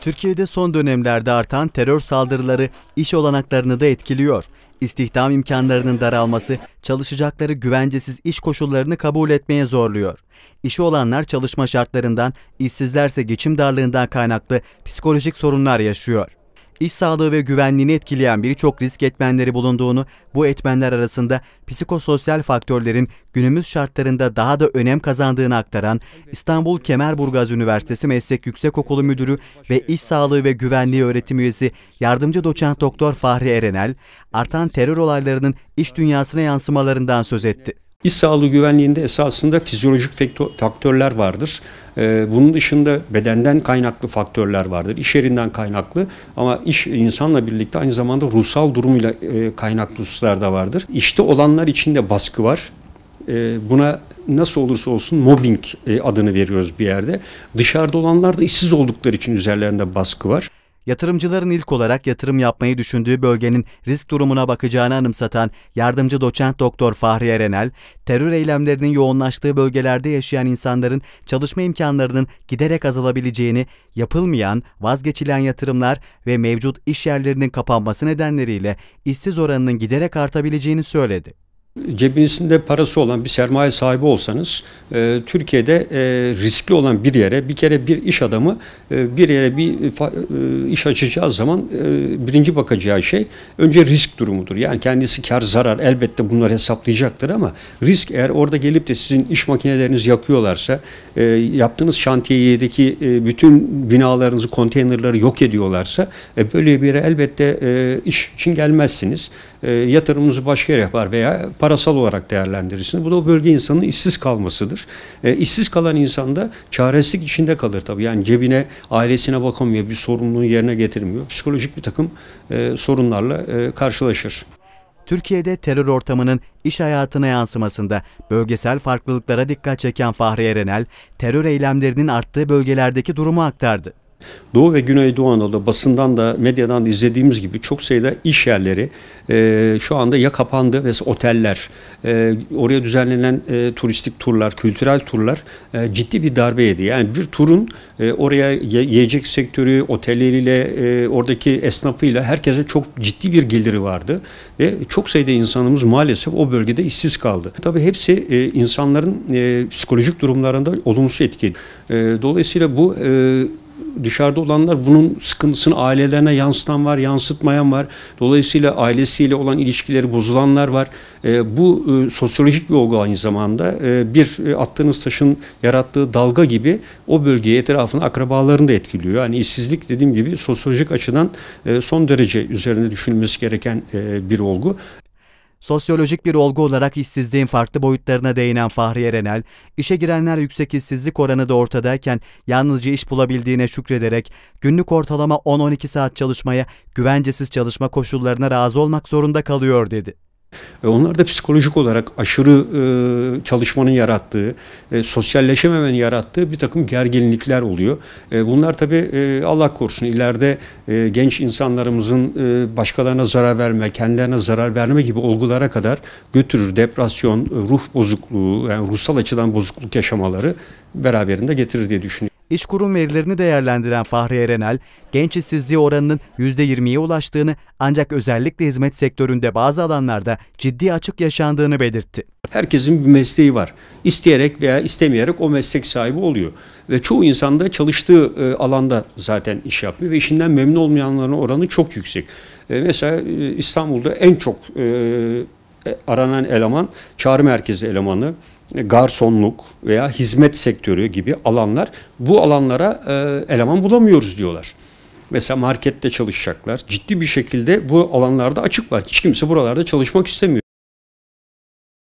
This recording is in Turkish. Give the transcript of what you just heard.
Türkiye'de son dönemlerde artan terör saldırıları iş olanaklarını da etkiliyor. İstihdam imkanlarının daralması çalışacakları güvencesiz iş koşullarını kabul etmeye zorluyor. İşi olanlar çalışma şartlarından, işsizlerse geçim darlığından kaynaklı psikolojik sorunlar yaşıyor iş sağlığı ve güvenliğini etkileyen birçok risk etmenleri bulunduğunu, bu etmenler arasında psikososyal faktörlerin günümüz şartlarında daha da önem kazandığını aktaran İstanbul Kemerburgaz Üniversitesi Meslek Yüksekokulu Müdürü ve İş Sağlığı ve Güvenliği Öğretim Üyesi Yardımcı Doçent Doktor Fahri Erenel, artan terör olaylarının iş dünyasına yansımalarından söz etti. İş sağlığı güvenliğinde esasında fizyolojik faktörler vardır. Ee, bunun dışında bedenden kaynaklı faktörler vardır. iş yerinden kaynaklı ama iş insanla birlikte aynı zamanda ruhsal durumuyla e, kaynaklı hususlar da vardır. İşte olanlar içinde baskı var. Ee, buna nasıl olursa olsun mobbing e, adını veriyoruz bir yerde. Dışarıda olanlar da işsiz oldukları için üzerlerinde baskı var yatırımcıların ilk olarak yatırım yapmayı düşündüğü bölgenin risk durumuna bakacağını anımsatan yardımcı doçent doktor Fahri Erenel, terör eylemlerinin yoğunlaştığı bölgelerde yaşayan insanların çalışma imkanlarının giderek azalabileceğini, yapılmayan, vazgeçilen yatırımlar ve mevcut iş yerlerinin kapanması nedenleriyle işsiz oranının giderek artabileceğini söyledi. Cebinizde parası olan bir sermaye sahibi olsanız e, Türkiye'de e, riskli olan bir yere bir kere bir iş adamı e, bir yere bir e, iş açacağı zaman e, birinci bakacağı şey önce risk durumudur. Yani kendisi kar zarar elbette bunları hesaplayacaktır ama risk eğer orada gelip de sizin iş makineleriniz yakıyorlarsa e, yaptığınız şantiyedeki e, bütün binalarınızı konteynerları yok ediyorlarsa e, böyle bir yere elbette e, iş için gelmezsiniz. E, yatırımınızı başka yere yapar veya para parasal olarak değerlendirirsiniz. Bu da o bölge insanının işsiz kalmasıdır. E, işsiz kalan insan da çaresizlik içinde kalır tabii. Yani cebine, ailesine bakamıyor, bir sorumluluğunu yerine getirmiyor. Psikolojik bir takım e, sorunlarla e, karşılaşır. Türkiye'de terör ortamının iş hayatına yansımasında bölgesel farklılıklara dikkat çeken Fahri Renel, terör eylemlerinin arttığı bölgelerdeki durumu aktardı. Doğu ve Güneydoğu Anadolu basından da medyadan da izlediğimiz gibi çok sayıda iş yerleri e, şu anda ya kapandı ve oteller e, oraya düzenlenen e, turistik turlar, kültürel turlar e, ciddi bir darbe yedi. Yani bir turun e, oraya yiyecek sektörü, otelleriyle, e, oradaki esnafıyla herkese çok ciddi bir geliri vardı ve çok sayıda insanımız maalesef o bölgede işsiz kaldı. Tabii hepsi e, insanların e, psikolojik durumlarında olumsuz etki. E, dolayısıyla bu e, dışarıda olanlar bunun sıkıntısını ailelerine yansıtan var, yansıtmayan var. Dolayısıyla ailesiyle olan ilişkileri bozulanlar var. E, bu e, sosyolojik bir olgu aynı zamanda. E, bir e, attığınız taşın yarattığı dalga gibi o bölgeye etrafını akrabalarını da etkiliyor. Yani işsizlik dediğim gibi sosyolojik açıdan e, son derece üzerine düşünülmesi gereken e, bir olgu. Sosyolojik bir olgu olarak işsizliğin farklı boyutlarına değinen Fahri Erenel, işe girenler yüksek işsizlik oranı da ortadayken yalnızca iş bulabildiğine şükrederek günlük ortalama 10-12 saat çalışmaya, güvencesiz çalışma koşullarına razı olmak zorunda kalıyor dedi. E, onlar da psikolojik olarak aşırı e, çalışmanın yarattığı, e, sosyalleşememenin yarattığı bir takım gerginlikler oluyor. E, bunlar tabii Allah korusun ileride genç insanlarımızın başkalarına zarar verme, kendilerine zarar verme gibi olgulara kadar götürür. Depresyon, ruh bozukluğu, yani ruhsal açıdan bozukluk yaşamaları beraberinde getirir diye düşünüyorum. İş kurum verilerini değerlendiren Fahri Erenel, genç işsizliği oranının %20'ye ulaştığını ancak özellikle hizmet sektöründe bazı alanlarda ciddi açık yaşandığını belirtti. Herkesin bir mesleği var. İsteyerek veya istemeyerek o meslek sahibi oluyor. Ve çoğu insan da çalıştığı e, alanda zaten iş yapıyor ve işinden memnun olmayanların oranı çok yüksek. E, mesela e, İstanbul'da en çok e, aranan eleman çağrı merkezi elemanı, e, garsonluk veya hizmet sektörü gibi alanlar bu alanlara e, eleman bulamıyoruz diyorlar. Mesela markette çalışacaklar. Ciddi bir şekilde bu alanlarda açık var. Hiç kimse buralarda çalışmak istemiyor.